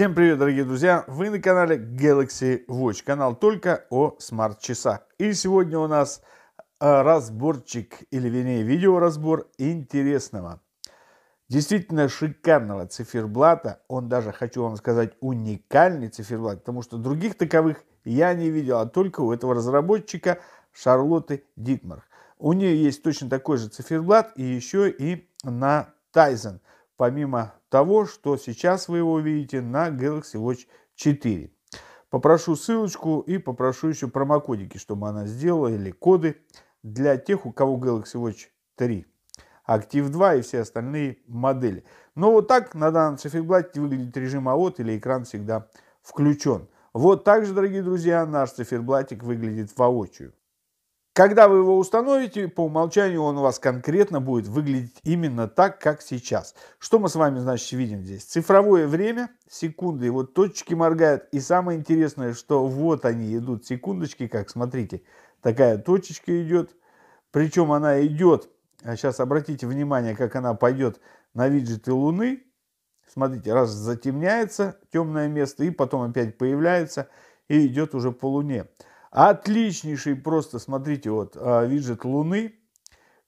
Всем привет, дорогие друзья! Вы на канале Galaxy Watch, канал только о смарт-часах. И сегодня у нас э, разборчик, или вернее видеоразбор интересного, действительно шикарного циферблата. Он даже, хочу вам сказать, уникальный циферблат, потому что других таковых я не видел, а только у этого разработчика Шарлотты Дитмарх. У нее есть точно такой же циферблат и еще и на Тайзен – помимо того, что сейчас вы его увидите на Galaxy Watch 4. Попрошу ссылочку и попрошу еще промокодики, чтобы она сделала, или коды для тех, у кого Galaxy Watch 3, Active 2 и все остальные модели. Но вот так на данном циферблате выглядит режим АОТ или экран всегда включен. Вот так же, дорогие друзья, наш циферблатик выглядит воочию. Когда вы его установите, по умолчанию он у вас конкретно будет выглядеть именно так, как сейчас. Что мы с вами, значит, видим здесь? Цифровое время, секунды, вот точки моргают. И самое интересное, что вот они идут, секундочки, как, смотрите, такая точечка идет. Причем она идет, а сейчас обратите внимание, как она пойдет на виджеты Луны. Смотрите, раз затемняется темное место, и потом опять появляется, и идет уже по Луне. Отличнейший просто, смотрите, вот а, виджет Луны,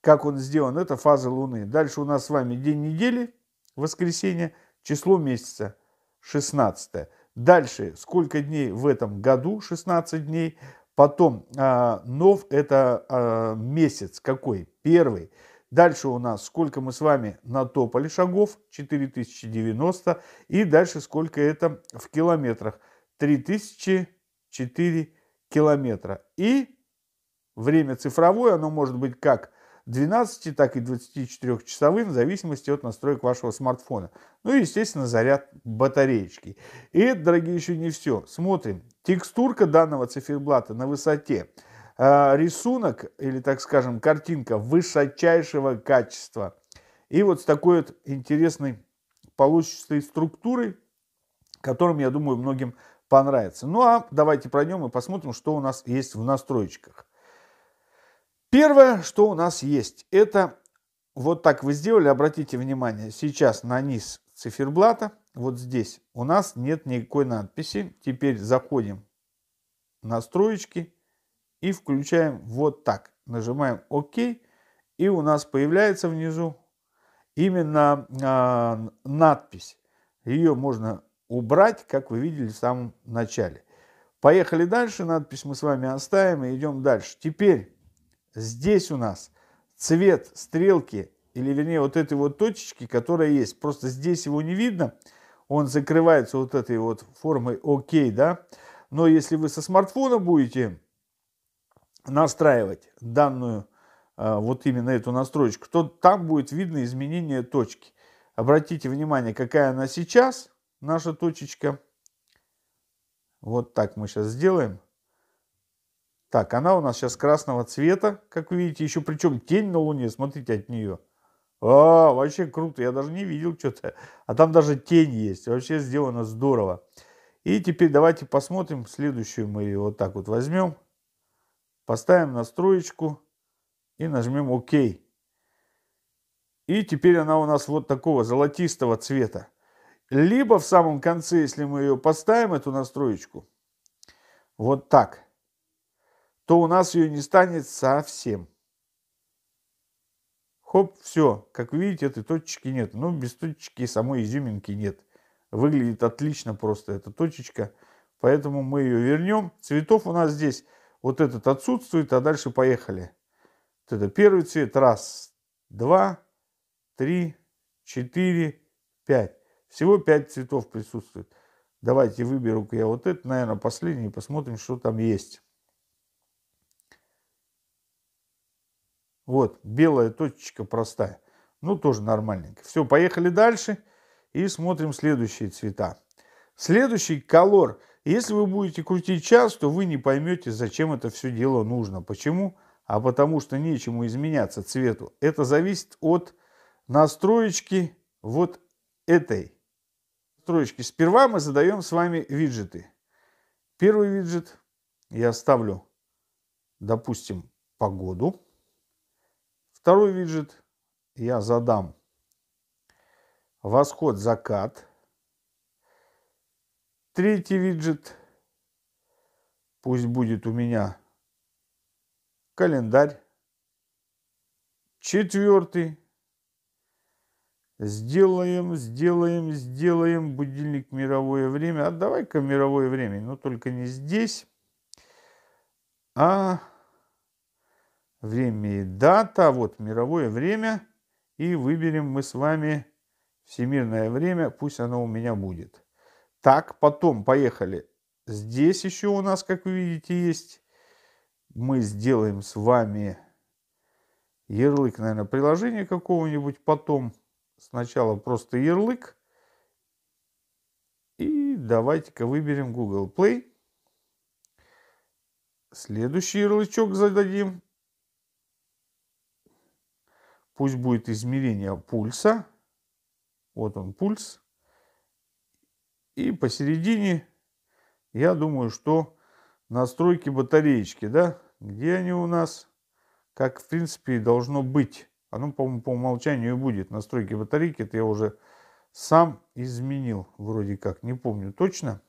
как он сделан, это фаза Луны. Дальше у нас с вами день недели, воскресенье, число месяца, 16. Дальше, сколько дней в этом году, 16 дней. Потом, а, нов это а, месяц какой? Первый. Дальше у нас сколько мы с вами натопали шагов, 4090. И дальше сколько это в километрах, 3004 километра. И время цифровое, оно может быть как 12, так и 24-часовым, в зависимости от настроек вашего смартфона. Ну и, естественно, заряд батареечки. И это, дорогие, еще не все. Смотрим. Текстурка данного циферблата на высоте. А, рисунок, или, так скажем, картинка высочайшего качества. И вот с такой вот интересной получится структурой, которым, я думаю, многим понравится. Ну а давайте пройдем и посмотрим, что у нас есть в настройках. Первое, что у нас есть, это вот так вы сделали, обратите внимание, сейчас на низ циферблата, вот здесь у нас нет никакой надписи. Теперь заходим в настройки и включаем вот так. Нажимаем ОК и у нас появляется внизу именно э, надпись. Ее можно убрать, как вы видели в самом начале. Поехали дальше, надпись мы с вами оставим и идем дальше. Теперь здесь у нас цвет стрелки, или вернее вот этой вот точечки, которая есть, просто здесь его не видно, он закрывается вот этой вот формой ОК, да, но если вы со смартфона будете настраивать данную, а, вот именно эту настройку, то там будет видно изменение точки. Обратите внимание, какая она сейчас – наша точечка. Вот так мы сейчас сделаем. Так, она у нас сейчас красного цвета, как вы видите. Еще причем тень на Луне, смотрите, от нее. А, вообще круто, я даже не видел что-то. А там даже тень есть. Вообще сделано здорово. И теперь давайте посмотрим следующую. Мы ее вот так вот возьмем. Поставим на и нажмем ОК. И теперь она у нас вот такого золотистого цвета. Либо в самом конце, если мы ее поставим, эту настроечку, вот так, то у нас ее не станет совсем. Хоп, все. Как видите, этой точечки нет. Ну, без точечки самой изюминки нет. Выглядит отлично просто эта точечка. Поэтому мы ее вернем. Цветов у нас здесь вот этот отсутствует, а дальше поехали. Вот это первый цвет. Раз, два, три, четыре, пять. Всего пять цветов присутствует. Давайте выберу-ка я вот это, наверное, последний, посмотрим, что там есть. Вот, белая точечка простая. Ну, тоже нормальненько. Все, поехали дальше и смотрим следующие цвета. Следующий колор. Если вы будете крутить час, то вы не поймете, зачем это все дело нужно. Почему? А потому что нечему изменяться цвету. Это зависит от настроечки вот этой строечки. Сперва мы задаем с вами виджеты. Первый виджет я ставлю, допустим, погоду. Второй виджет я задам восход, закат. Третий виджет пусть будет у меня календарь. Четвертый Сделаем, сделаем, сделаем. Будильник мировое время. Отдавай-ка а мировое время, но только не здесь, а время и дата. Вот мировое время. И выберем мы с вами всемирное время. Пусть оно у меня будет. Так, потом поехали. Здесь еще у нас, как вы видите, есть. Мы сделаем с вами ярлык, наверное, приложение какого-нибудь потом сначала просто ярлык. И давайте-ка выберем Google Play. Следующий ярлычок зададим. Пусть будет измерение пульса. Вот он пульс. И посередине, я думаю, что настройки батареечки, да, где они у нас, как в принципе и должно быть. Оно, по-моему, по умолчанию будет. Настройки батарейки это я уже сам изменил вроде как. Не помню точно.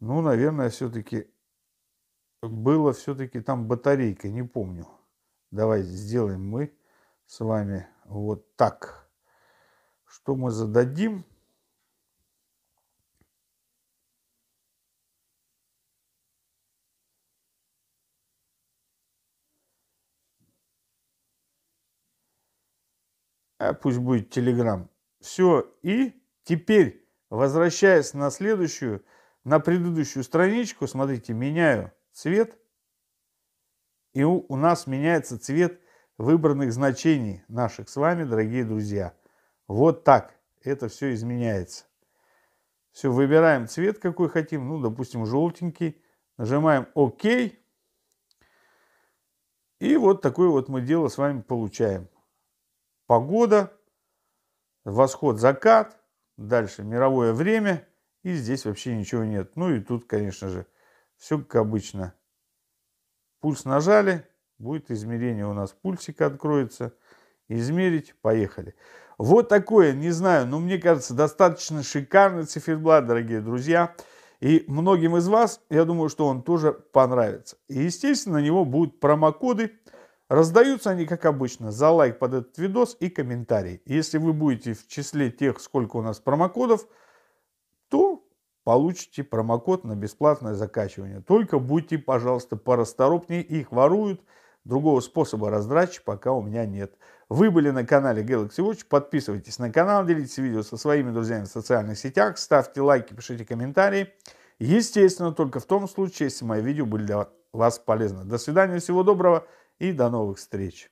Ну, наверное, все-таки было все-таки там батарейка. Не помню. Давайте сделаем мы с вами вот так. Что мы зададим? Э, пусть будет Telegram. Все, и теперь, возвращаясь на следующую, на предыдущую страничку, смотрите, меняю цвет, и у, у нас меняется цвет выбранных значений наших с вами, дорогие друзья. Вот так это все изменяется. Все, выбираем цвет, какой хотим, ну, допустим, желтенький, нажимаем ОК, и вот такое вот мы дело с вами получаем погода, восход, закат, дальше мировое время, и здесь вообще ничего нет. Ну и тут, конечно же, все как обычно. Пульс нажали, будет измерение у нас пульсика откроется. Измерить, поехали. Вот такое, не знаю, но мне кажется, достаточно шикарный циферблат, дорогие друзья. И многим из вас, я думаю, что он тоже понравится. И, естественно, на него будут промокоды, Раздаются они, как обычно, за лайк под этот видос и комментарий. Если вы будете в числе тех, сколько у нас промокодов, то получите промокод на бесплатное закачивание. Только будьте, пожалуйста, порасторопнее, их воруют. Другого способа раздрач пока у меня нет. Вы были на канале Galaxy Watch, подписывайтесь на канал, делитесь видео со своими друзьями в социальных сетях, ставьте лайки, пишите комментарии. Естественно, только в том случае, если мои видео были для вас полезны. До свидания, всего доброго и до новых встреч!